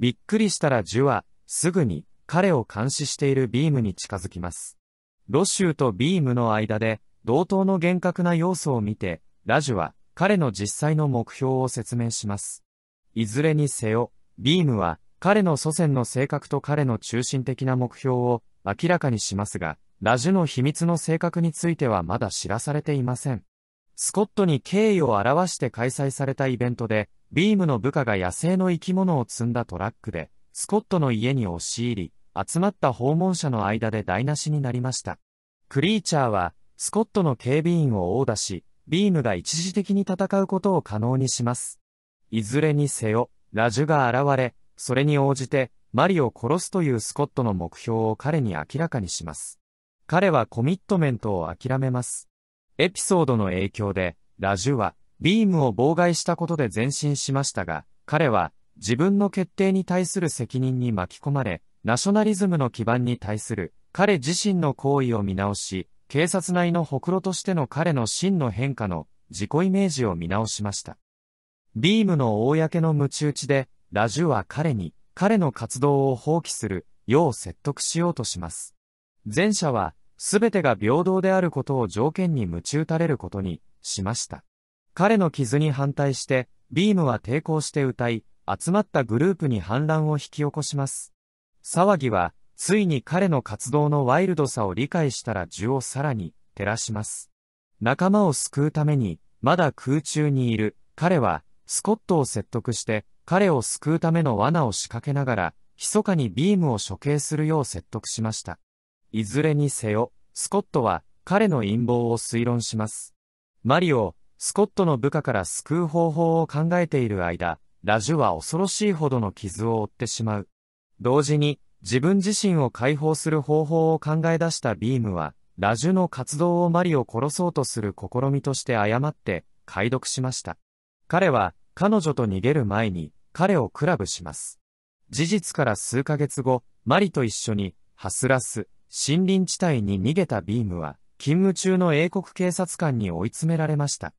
びっくりしたらジュは、すぐに、彼を監視しているビームに近づきます。ロシューとビームの間で、同等の厳格な要素を見て、ラジュは、彼の実際の目標を説明します。いずれにせよ、ビームは、彼の祖先の性格と彼の中心的な目標を明らかにしますが、ラジュの秘密の性格についてはまだ知らされていません。スコットに敬意を表して開催されたイベントで、ビームの部下が野生の生き物を積んだトラックで、スコットの家に押し入り、集まった訪問者の間で台無しになりました。クリーチャーは、スコットの警備員を殴打し、ビームが一時的に戦うことを可能にします。いずれにせよ、ラジュが現れ、それに応じて、マリを殺すというスコットの目標を彼に明らかにします。彼はコミットメントを諦めます。エピソードの影響で、ラジュは、ビームを妨害したことで前進しましたが、彼は、自分の決定に対する責任に巻き込まれ、ナショナリズムの基盤に対する、彼自身の行為を見直し、警察内のほくろとしての彼の真の変化の自己イメージを見直しました。ビームの公の鞭打ちで、ラジュは彼に、彼の活動を放棄する、よう説得しようとします。前者は、すべてが平等であることを条件に中打たれることにしました。彼の傷に反対して、ビームは抵抗して歌い、集まったグループに反乱を引き起こします。騒ぎは、ついに彼の活動のワイルドさを理解したら銃をさらに照らします。仲間を救うために、まだ空中にいる彼は、スコットを説得して、彼を救うための罠を仕掛けながら、密かにビームを処刑するよう説得しました。いずれにせよ、スコットは彼の陰謀を推論します。マリをスコットの部下から救う方法を考えている間、ラジュは恐ろしいほどの傷を負ってしまう。同時に、自分自身を解放する方法を考え出したビームは、ラジュの活動をマリを殺そうとする試みとして誤って、解読しました。彼は、彼女と逃げる前に、彼をクラブします。事実から数ヶ月後、マリと一緒に、ハスラス、森林地帯に逃げたビームは、勤務中の英国警察官に追い詰められました。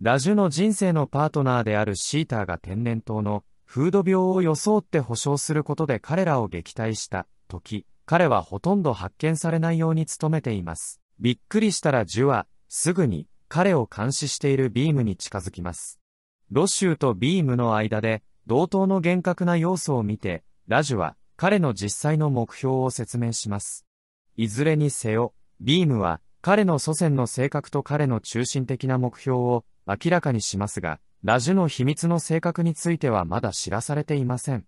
ラジュの人生のパートナーであるシーターが天然痘のフード病を装って保証することで彼らを撃退した時、彼はほとんど発見されないように努めています。びっくりしたらジュは、すぐに彼を監視しているビームに近づきます。ロシューとビームの間で、同等の厳格な要素を見て、ラジュは彼の実際の目標を説明します。いずれにせよ、ビームは、彼の祖先の性格と彼の中心的な目標を明らかにしますが、ラジュの秘密の性格についてはまだ知らされていません。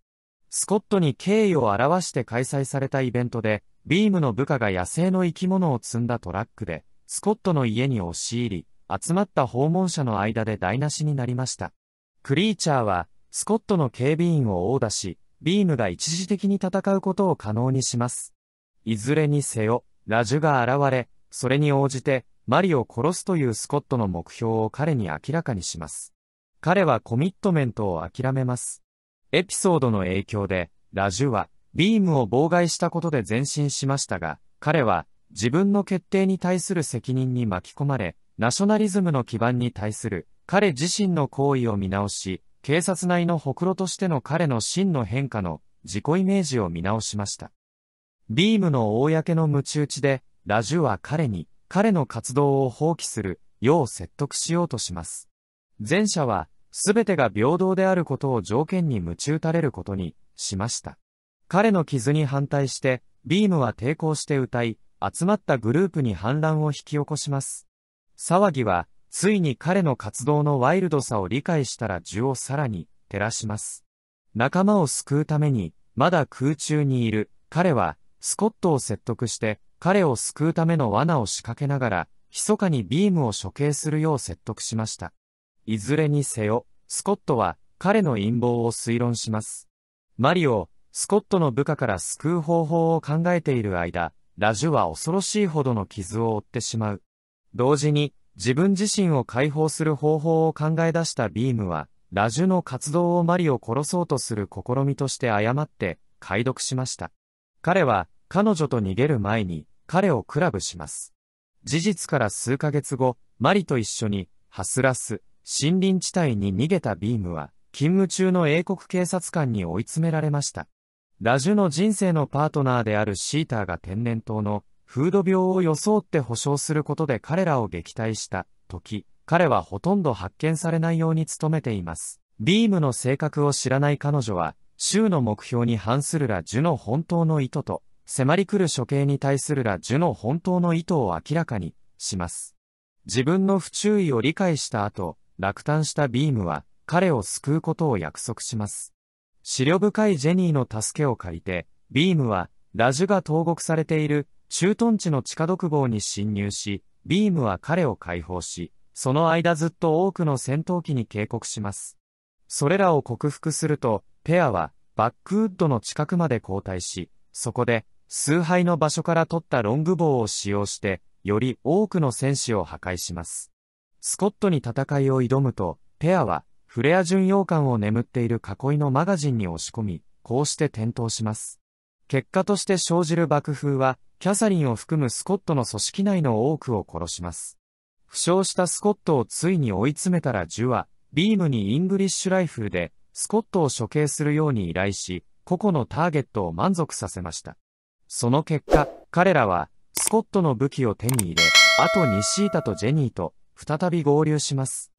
スコットに敬意を表して開催されたイベントで、ビームの部下が野生の生き物を積んだトラックで、スコットの家に押し入り、集まった訪問者の間で台無しになりました。クリーチャーは、スコットの警備員を殴打し、ビームが一時的に戦うことを可能にします。いずれにせよ、ラジュが現れ、それに応じて、マリを殺すというスコットの目標を彼に明らかにします。彼はコミットメントを諦めます。エピソードの影響で、ラジュは、ビームを妨害したことで前進しましたが、彼は、自分の決定に対する責任に巻き込まれ、ナショナリズムの基盤に対する、彼自身の行為を見直し、警察内のほくろとしての彼の真の変化の自己イメージを見直しました。ビームの公の鞭打ちで、ラジュは彼に、彼の活動を放棄する、よう説得しようとします。前者は、すべてが平等であることを条件に鞭打たれることに、しました。彼の傷に反対して、ビームは抵抗して歌い、集まったグループに反乱を引き起こします。騒ぎは、ついに彼の活動のワイルドさを理解したら銃をさらに照らします。仲間を救うために、まだ空中にいる、彼はスコットを説得して彼を救うための罠を仕掛けながら、密かにビームを処刑するよう説得しました。いずれにせよ、スコットは彼の陰謀を推論します。マリオ、スコットの部下から救う方法を考えている間、ラジュは恐ろしいほどの傷を負ってしまう。同時に、自分自身を解放する方法を考え出したビームは、ラジュの活動をマリを殺そうとする試みとして誤って、解読しました。彼は、彼女と逃げる前に、彼をクラブします。事実から数ヶ月後、マリと一緒に、ハスラス、森林地帯に逃げたビームは、勤務中の英国警察官に追い詰められました。ラジュの人生のパートナーであるシーターが天然痘のフード病を装って保証することで彼らを撃退した時、彼はほとんど発見されないように努めています。ビームの性格を知らない彼女は、州の目標に反するラジュの本当の意図と、迫り来る処刑に対するら樹の本当の意図を明らかにします。自分の不注意を理解した後、落胆したビームは彼を救うことを約束します。思慮深いジェニーの助けを借りて、ビームはラジュが投獄されている駐屯地の地下独房に侵入し、ビームは彼を解放し、その間ずっと多くの戦闘機に警告します。それらを克服すると、ペアはバックウッドの近くまで後退し、そこで崇拝の場所から取ったロング棒を使用して、より多くの戦士を破壊します。スコットに戦いを挑むと、ペアは、フレア巡洋艦を眠っている囲いのマガジンに押し込み、こうして転倒します。結果として生じる爆風は、キャサリンを含むスコットの組織内の多くを殺します。負傷したスコットをついに追い詰めたらジュは、ビームにイングリッシュライフルで、スコットを処刑するように依頼し、個々のターゲットを満足させました。その結果、彼らは、スコットの武器を手に入れ、あと西ータとジェニーと、再び合流します。